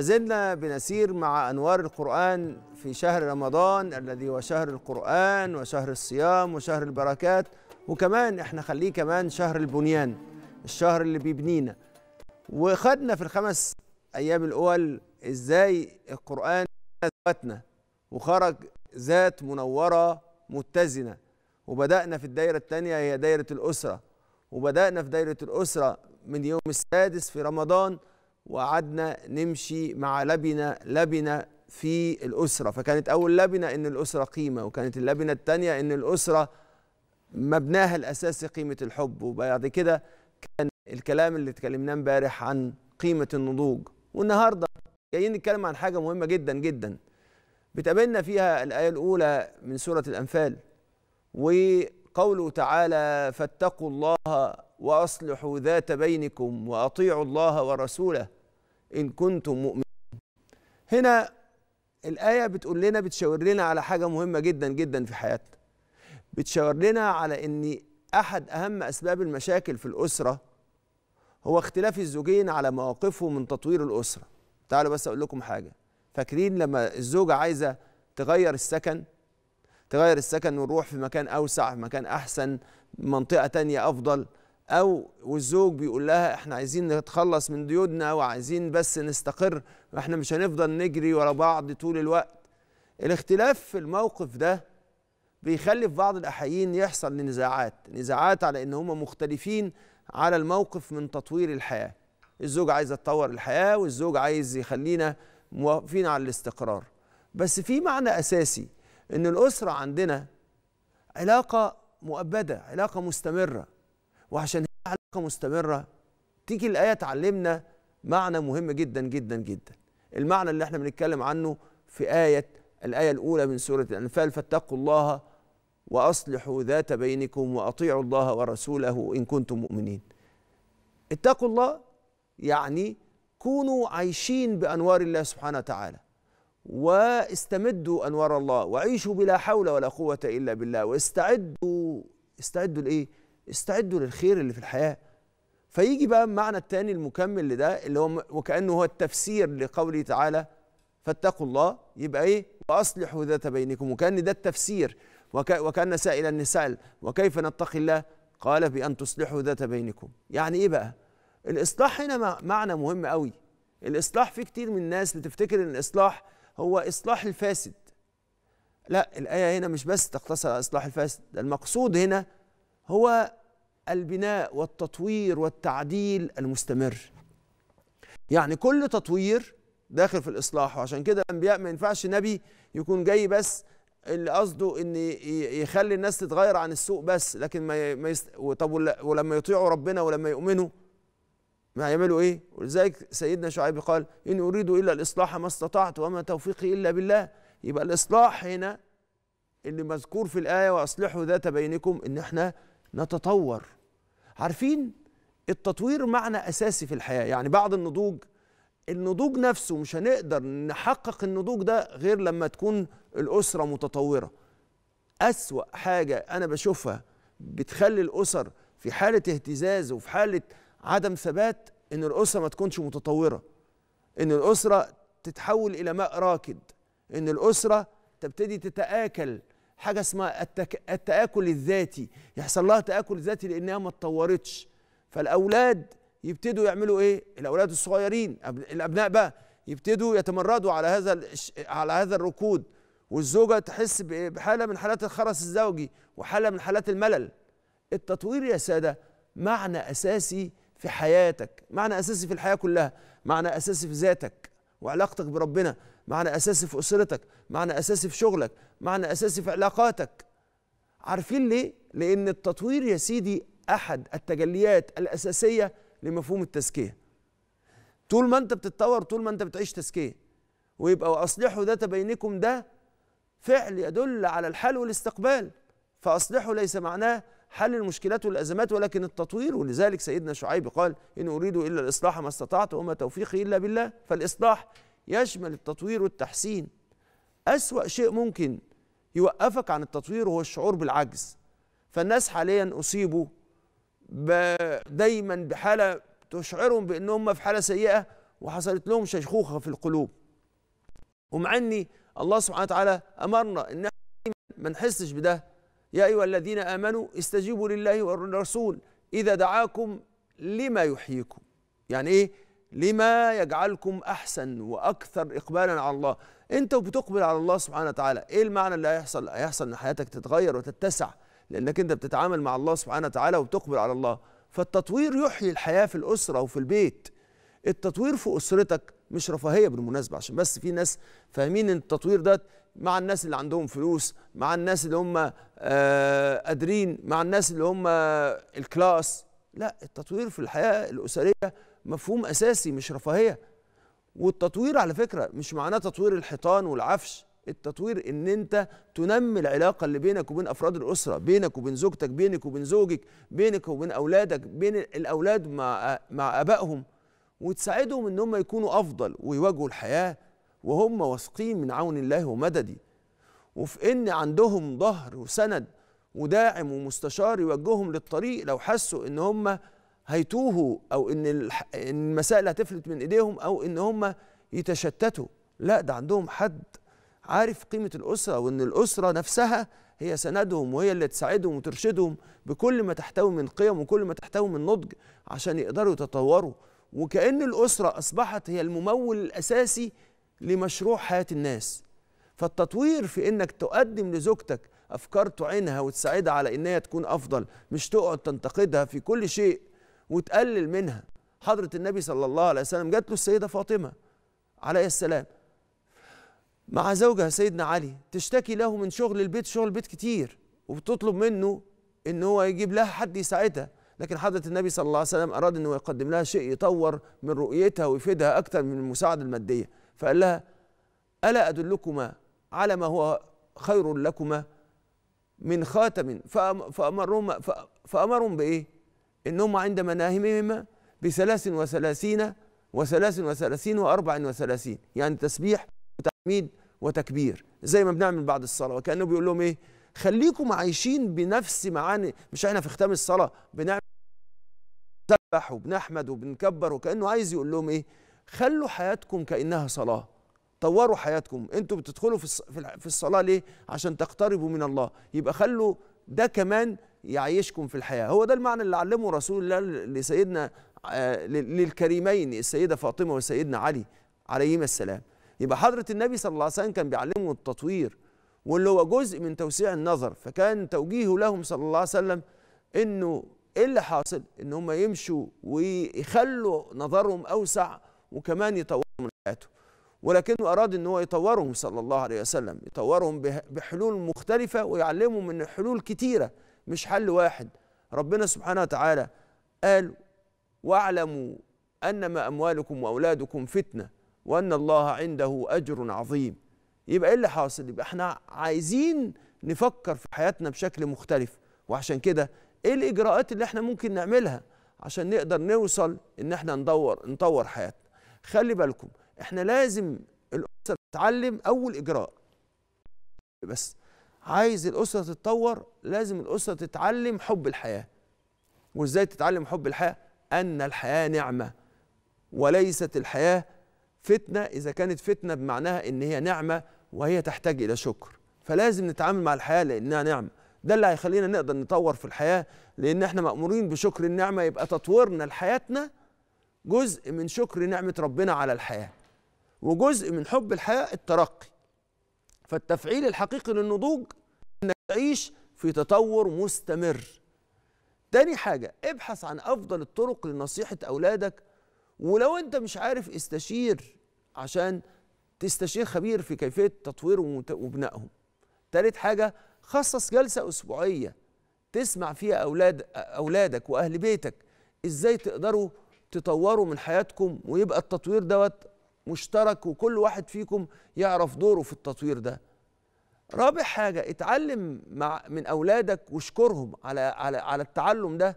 زلنا بنسير مع أنوار القرآن في شهر رمضان الذي هو شهر القرآن وشهر الصيام وشهر البركات وكمان احنا خليه كمان شهر البنيان الشهر اللي بيبنينا وخدنا في الخمس أيام الأول إزاي القرآن ذاتنا وخرج ذات منورة متزنة وبدأنا في الدايرة الثانية هي دايرة الأسرة وبدأنا في دايرة الأسرة من يوم السادس في رمضان وقعدنا نمشي مع لبنه لبنه في الاسره فكانت اول لبنه ان الاسره قيمه وكانت اللبنه الثانيه ان الاسره مبناها الاساسي قيمه الحب وبعد كده كان الكلام اللي اتكلمناه امبارح عن قيمه النضوج والنهارده جايين نتكلم عن حاجه مهمه جدا جدا بتقابلنا فيها الايه الاولى من سوره الانفال وقوله تعالى فاتقوا الله واصلحوا ذات بينكم واطيعوا الله ورسوله إن كنتم مؤمنين هنا الآية بتقول لنا بتشاور لنا على حاجة مهمة جدا جدا في حياتنا بتشاور لنا على إن أحد أهم أسباب المشاكل في الأسرة هو اختلاف الزوجين على مواقفهم من تطوير الأسرة تعالوا بس أقول لكم حاجة فاكرين لما الزوجة عايزة تغير السكن تغير السكن ونروح في مكان أوسع في مكان أحسن منطقة تانية أفضل او والزوج بيقول لها احنا عايزين نتخلص من ديودنا وعايزين بس نستقر واحنا مش هنفضل نجري ورا بعض طول الوقت الاختلاف في الموقف ده بيخلي في بعض الاحيين يحصل نزاعات نزاعات على ان هم مختلفين على الموقف من تطوير الحياه الزوج عايز يتطور الحياه والزوج عايز يخلينا موافقين على الاستقرار بس في معنى اساسي ان الاسره عندنا علاقه مؤبده علاقه مستمره وعشان هي علاقه مستمره تيجي الايه تعلمنا معنى مهم جدا جدا جدا المعنى اللي احنا بنتكلم عنه في ايه الايه الاولى من سوره الانفال فاتقوا الله واصلحوا ذات بينكم واطيعوا الله ورسوله ان كنتم مؤمنين اتقوا الله يعني كونوا عايشين بانوار الله سبحانه وتعالى واستمدوا انوار الله وعيشوا بلا حول ولا قوه الا بالله واستعدوا استعدوا لايه استعدوا للخير اللي في الحياه فيجي بقى المعنى الثاني المكمل لده اللي هو وكانه هو التفسير لقوله تعالى فاتقوا الله يبقى ايه واصلحوا ذات بينكم وكان ده التفسير وكان سائلا نسال وكيف نتقي الله قال بأن تصلحوا ذات بينكم يعني إيه بقى الإصلاح هنا معنى مهم قوي الإصلاح في كتير من الناس بتفتكر أن الإصلاح هو إصلاح الفاسد لا الآية هنا مش بس تقتصر على إصلاح الفاسد المقصود هنا هو البناء والتطوير والتعديل المستمر يعني كل تطوير داخل في الاصلاح وعشان كده الانبياء ما ينفعش نبي يكون جاي بس اللي قصده ان يخلي الناس تتغير عن السوء بس لكن ما ما يست... طب ولما يطيعوا ربنا ولما يؤمنوا ما يعملوا ايه ولذلك سيدنا شعيب قال ان اريد الا الاصلاح ما استطعت وما توفيقي الا بالله يبقى الاصلاح هنا اللي مذكور في الايه واصلحوا ذات بينكم ان احنا نتطور عارفين التطوير معنى اساسي في الحياه يعني بعد النضوج النضوج نفسه مش هنقدر نحقق النضوج ده غير لما تكون الاسره متطوره اسوا حاجه انا بشوفها بتخلي الاسر في حاله اهتزاز وفي حاله عدم ثبات ان الاسره ما تكونش متطوره ان الاسره تتحول الى ماء راكد ان الاسره تبتدي تتآكل حاجه اسمها التك... التاكل الذاتي يحصل لها تاكل ذاتي لانها ما اتطورتش فالاولاد يبتدوا يعملوا ايه الاولاد الصغيرين الابناء بقى يبتدوا يتمردوا على هذا على هذا الركود والزوجه تحس بحاله من حالات الخرس الزوجي وحاله من حالات الملل التطوير يا ساده معنى اساسي في حياتك معنى اساسي في الحياه كلها معنى اساسي في ذاتك وعلاقتك بربنا معنى اساسي في اسرتك معنى اساسي في شغلك معنى اساسي في علاقاتك عارفين ليه لان التطوير يا سيدي احد التجليات الاساسيه لمفهوم التزكيه طول ما انت بتتطور طول ما انت بتعيش تزكيه ويبقى واصلحوا ذات بينكم ده فعل يدل على الحال والاستقبال فاصلحوا ليس معناه حل المشكلات والأزمات ولكن التطوير ولذلك سيدنا شعيب قال إن أريد إلا الإصلاح ما استطعت وما توفيقي إلا بالله فالإصلاح يشمل التطوير والتحسين أسوأ شيء ممكن يوقفك عن التطوير هو الشعور بالعجز فالناس حاليا أصيبوا دايما بحالة تشعرهم بأنهم في حالة سيئة وحصلت لهم شيخوخة في القلوب ومع أني الله سبحانه وتعالى أمرنا أن ما نحسش بده يا أيها الذين آمنوا استجيبوا لله والرسول إذا دعاكم لما يحييكم يعني إيه لما يجعلكم أحسن وأكثر إقبالا على الله أنت وبتقبل على الله سبحانه وتعالى إيه المعنى اللي هيحصل هيحصل إن حياتك تتغير وتتسع لأنك أنت بتتعامل مع الله سبحانه وتعالى وبتقبل على الله فالتطوير يحيي الحياة في الأسرة وفي البيت التطوير في أسرتك مش رفاهية بالمناسبة عشان بس في ناس فاهمين أن التطوير ده مع الناس اللي عندهم فلوس مع الناس اللي هم آه، قادرين مع الناس اللي هم آه، الكلاس لا التطوير في الحياة الأسرية مفهوم أساسي مش رفاهية والتطوير على فكرة مش معناه تطوير الحيطان والعفش التطوير ان انت تنمي العلاقه اللي بينك وبين افراد الاسره بينك وبين زوجتك بينك وبين زوجك بينك وبين اولادك بين الاولاد مع مع ابائهم وتساعدهم ان هم يكونوا افضل ويواجهوا الحياه وهم واثقين من عون الله ومددي وفي ان عندهم ظهر وسند وداعم ومستشار يوجههم للطريق لو حسوا ان هم هيتوهوا او ان المسائل هتفلت من ايديهم او ان هم يتشتتوا لا ده عندهم حد عارف قيمه الاسره وان الاسره نفسها هي سندهم وهي اللي تساعدهم وترشدهم بكل ما تحتوي من قيم وكل ما تحتوي من نضج عشان يقدروا يتطوروا وكأن الأسرة أصبحت هي الممول الأساسي لمشروع حياة الناس فالتطوير في انك تقدم لزوجتك افكار تعينها وتساعدها على انها تكون افضل مش تقعد تنتقدها في كل شيء وتقلل منها حضرة النبي صلى الله عليه وسلم جات له السيدة فاطمة عليه السلام مع زوجها سيدنا علي تشتكي له من شغل البيت شغل البيت كتير وبتطلب منه ان هو يجيب لها حد يساعدها لكن حضرة النبي صلى الله عليه وسلم أراد أنه يقدم لها شيء يطور من رؤيتها ويفيدها أكثر من المساعدة المادية فقال لها ألا أدلكما على ما هو خير لكما من خاتم فأمرهم فأمرهم بإيه؟ إنهم عند مناهمهما بثلاث وثلاثين وثلاث وثلاثين وأربع وثلاثين يعني تسبيح وتحميد وتكبير زي ما بنعمل بعد الصلاة وكأنه بيقول لهم إيه؟ خليكم عايشين بنفس معاني مش احنا في ختام الصلاة بنعمل سبح وبنحمد وبنكبر وكأنه عايز يقول لهم إيه؟ خلوا حياتكم كانها صلاه طوروا حياتكم انتوا بتدخلوا في الصلاه ليه عشان تقتربوا من الله يبقى خلوا ده كمان يعيشكم في الحياه هو ده المعنى اللي علمه رسول الله لسيدنا آه، للكريمين السيده فاطمه وسيدنا علي عليهما السلام يبقى حضره النبي صلى الله عليه وسلم كان بيعلمه التطوير واللي هو جزء من توسيع النظر فكان توجيهه لهم صلى الله عليه وسلم انه ايه اللي حاصل ان هم يمشوا ويخلوا نظرهم اوسع وكمان يطوروا من حياته ولكنه أراد أن هو يطورهم صلى الله عليه وسلم يطورهم بحلول مختلفة ويعلمهم من حلول كتيرة مش حل واحد ربنا سبحانه وتعالى قال واعلموا أنما أموالكم وأولادكم فتنة وأن الله عنده أجر عظيم يبقى إيه اللي حاصل يبقى إحنا عايزين نفكر في حياتنا بشكل مختلف وعشان كده إيه الإجراءات اللي إحنا ممكن نعملها عشان نقدر نوصل إن إحنا ندور نطور حياتنا خلي بالكم احنا لازم الاسره تتعلم اول اجراء بس عايز الاسره تتطور لازم الاسره تتعلم حب الحياه وازاي تتعلم حب الحياه ان الحياه نعمه وليست الحياه فتنه اذا كانت فتنه بمعناها ان هي نعمه وهي تحتاج الى شكر فلازم نتعامل مع الحياه لانها نعمه ده اللي هيخلينا نقدر نطور في الحياه لان احنا مامورين بشكر النعمه يبقى تطويرنا لحياتنا جزء من شكر نعمة ربنا على الحياة وجزء من حب الحياة الترقي فالتفعيل الحقيقي للنضوج انك تعيش في تطور مستمر تاني حاجة ابحث عن أفضل الطرق لنصيحة أولادك ولو أنت مش عارف استشير عشان تستشير خبير في كيفية تطوير وبنائهم تالت حاجة خصص جلسة أسبوعية تسمع فيها أولاد أولادك وأهل بيتك إزاي تقدروا تطوروا من حياتكم ويبقى التطوير دوت مشترك وكل واحد فيكم يعرف دوره في التطوير ده رابع حاجة اتعلم مع من أولادك واشكرهم على على على التعلم ده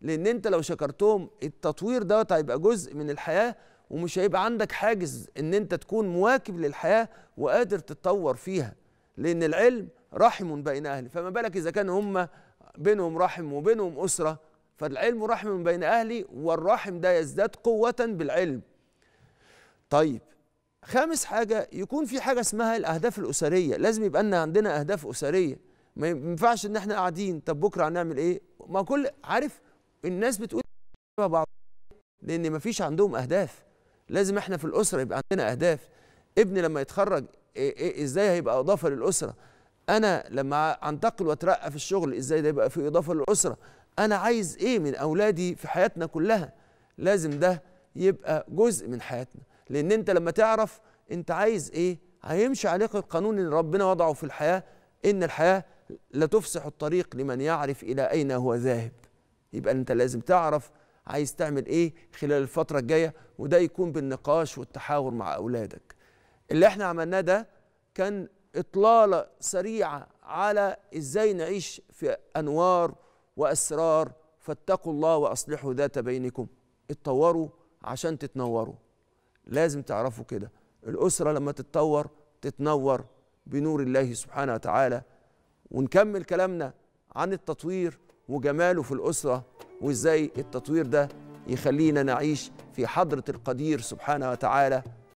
لأن أنت لو شكرتهم التطوير دوت هيبقى جزء من الحياة ومش هيبقى عندك حاجز إن أنت تكون مواكب للحياة وقادر تتطور فيها لأن العلم رحم بين أهله فما بالك إذا كان هم بينهم رحم وبينهم أسرة فالعلم رحم من بين أهلي والرحم ده يزداد قوة بالعلم طيب خامس حاجة يكون في حاجة اسمها الأهداف الأسرية لازم يبقى لنا عندنا أهداف أسرية ما ينفعش إن احنا قاعدين طب بكرة هنعمل إيه ما كل عارف الناس بتقول بعض لأن ما فيش عندهم أهداف لازم احنا في الأسرة يبقى عندنا أهداف ابني لما يتخرج إيه إيه إزاي هيبقى إضافة للأسرة أنا لما أنتقل وأترقى في الشغل إزاي ده يبقى في إضافة للأسرة انا عايز ايه من اولادي في حياتنا كلها لازم ده يبقى جزء من حياتنا لان انت لما تعرف انت عايز ايه هيمشي عليك القانون اللي ربنا وضعه في الحياه ان الحياه لا تفسح الطريق لمن يعرف الى اين هو ذاهب يبقى انت لازم تعرف عايز تعمل ايه خلال الفتره الجايه وده يكون بالنقاش والتحاور مع اولادك اللي احنا عملناه ده كان اطلاله سريعه على ازاي نعيش في انوار وأسرار فاتقوا الله وأصلحوا ذات بينكم اتطوروا عشان تتنوروا لازم تعرفوا كده الأسرة لما تتطور تتنور بنور الله سبحانه وتعالى ونكمل كلامنا عن التطوير وجماله في الأسرة وإزاي التطوير ده يخلينا نعيش في حضرة القدير سبحانه وتعالى